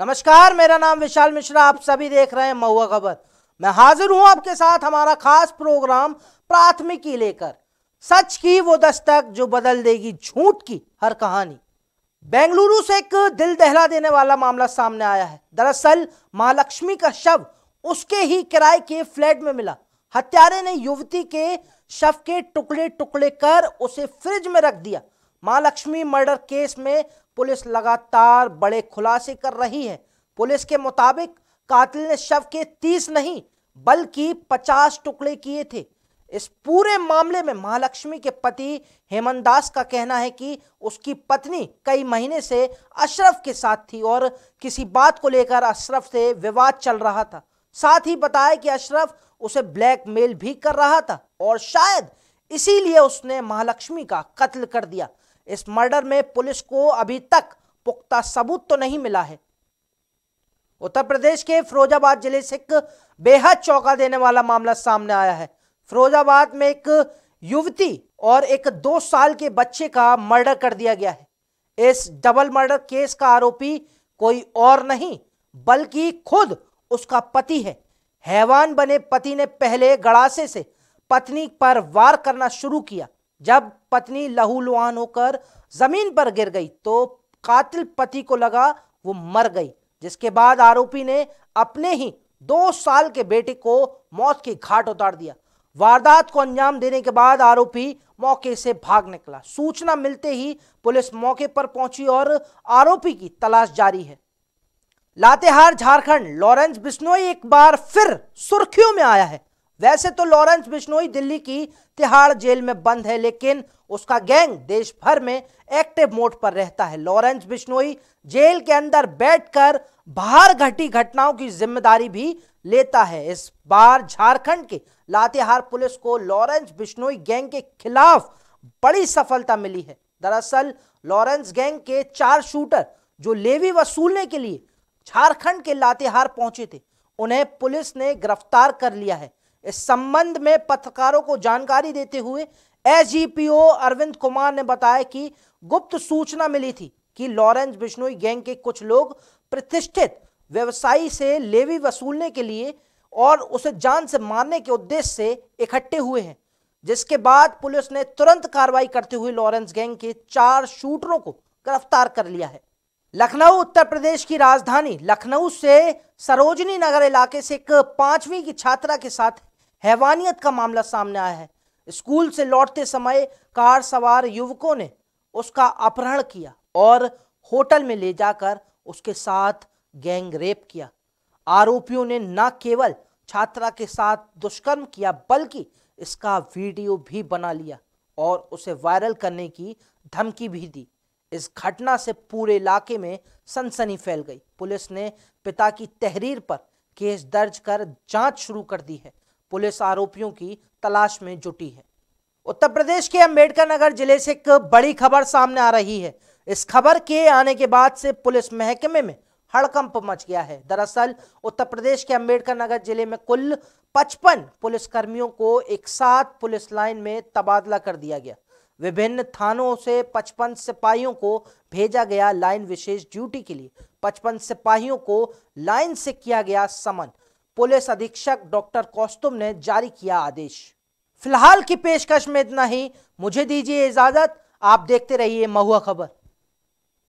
नमस्कार मेरा नाम विशाल मिश्रा आप सभी देख रहे हैं महुआ खबर मैं हाजिर हूं आपके साथ हमारा खास प्रोग्राम प्राथमिकी लेकर सच की वो दस्तक जो बदल देगी झूठ की हर कहानी बेंगलुरु से एक दिल दहला देने वाला मामला सामने आया है दरअसल महालक्ष्मी का शव उसके ही किराए के फ्लैट में मिला हत्यारे ने युवती के शव के टुकड़े टुकड़े कर उसे फ्रिज में रख दिया मां लक्ष्मी मर्डर केस में पुलिस लगातार बड़े खुलासे कर रही है पुलिस के मुताबिक कातिल ने शव के तीस नहीं बल्कि पचास टुकड़े किए थे इस पूरे मामले में महालक्ष्मी के पति हेमंत दास का कहना है कि उसकी पत्नी कई महीने से अशरफ के साथ थी और किसी बात को लेकर अशरफ से विवाद चल रहा था साथ ही बताया कि अशरफ उसे ब्लैकमेल भी कर रहा था और शायद इसीलिए उसने महालक्ष्मी का कत्ल कर दिया इस मर्डर में पुलिस को अभी तक पुख्ता सबूत तो नहीं मिला है उत्तर प्रदेश के फिरोजाबाद जिले से एक बेहद चौंका देने वाला मामला सामने आया है फिरोजाबाद में एक युवती और एक दो साल के बच्चे का मर्डर कर दिया गया है इस डबल मर्डर केस का आरोपी कोई और नहीं बल्कि खुद उसका पति है हैवान बने पति ने पहले गड़ासे से पत्नी पर वार करना शुरू किया जब पत्नी लहूलुहान होकर जमीन पर गिर गई तो कातिल पति को लगा वो मर गई जिसके बाद आरोपी ने अपने ही दो साल के बेटे को मौत की घाट उतार दिया वारदात को अंजाम देने के बाद आरोपी मौके से भाग निकला सूचना मिलते ही पुलिस मौके पर पहुंची और आरोपी की तलाश जारी है लातेहार झारखंड लॉरेंस बिश्नोई एक बार फिर सुर्खियों में आया है वैसे तो लॉरेंस बिश्नोई दिल्ली की तिहाड़ जेल में बंद है लेकिन उसका गैंग देश भर में एक्टिव मोड पर रहता है लॉरेंस बिश्नोई जेल के अंदर बैठकर बाहर घटी घटनाओं की जिम्मेदारी भी लेता है इस बार झारखंड के लातेहार पुलिस को लॉरेंस बिश्नोई गैंग के खिलाफ बड़ी सफलता मिली है दरअसल लॉरेंस गैंग के चार शूटर जो लेवी वसूलने के लिए झारखंड के लातेहार पहुंचे थे उन्हें पुलिस ने गिरफ्तार कर लिया है इस संबंध में पत्रकारों को जानकारी देते हुए एसजीपीओ अरविंद कुमार ने बताया कि गुप्त सूचना मिली थी कि लॉरेंस बिश्नोई गैंग के कुछ लोग प्रतिष्ठित व्यवसायी से लेवी वसूलने के लिए और उसे जान से मारने के उद्देश्य से इकट्ठे हुए हैं जिसके बाद पुलिस ने तुरंत कार्रवाई करते हुए लॉरेंस गैंग के चार शूटरों को गिरफ्तार कर लिया है लखनऊ उत्तर प्रदेश की राजधानी लखनऊ से सरोजनी नगर इलाके से एक पांचवी की छात्रा के साथ हैवानियत का मामला सामने आया है स्कूल से लौटते समय कार सवार युवकों ने उसका अपहरण किया और होटल में ले जाकर उसके साथ गैंग रेप किया आरोपियों ने न केवल छात्रा के साथ दुष्कर्म किया बल्कि इसका वीडियो भी बना लिया और उसे वायरल करने की धमकी भी दी इस घटना से पूरे इलाके में सनसनी फैल गई पुलिस ने पिता की तहरीर पर केस दर्ज कर जांच शुरू कर दी है पुलिस आरोपियों की तलाश में जुटी है उत्तर प्रदेश के अम्बेडकर नगर जिले से एक बड़ी खबर सामने आ रही है इस खबर के आने के बाद से पुलिस महकमे में हड़कंप मच गया है दरअसल उत्तर प्रदेश के अम्बेडकर नगर जिले में कुल 55 पुलिसकर्मियों को एक साथ पुलिस लाइन में तबादला कर दिया गया विभिन्न थानों से 55 सिपाहियों को भेजा गया लाइन विशेष ड्यूटी के लिए 55 सिपाहियों को लाइन से किया गया समन पुलिस अधीक्षक डॉक्टर कौस्तुम ने जारी किया आदेश फिलहाल की पेशकश में इतना ही मुझे दीजिए इजाजत आप देखते रहिए महुआ खबर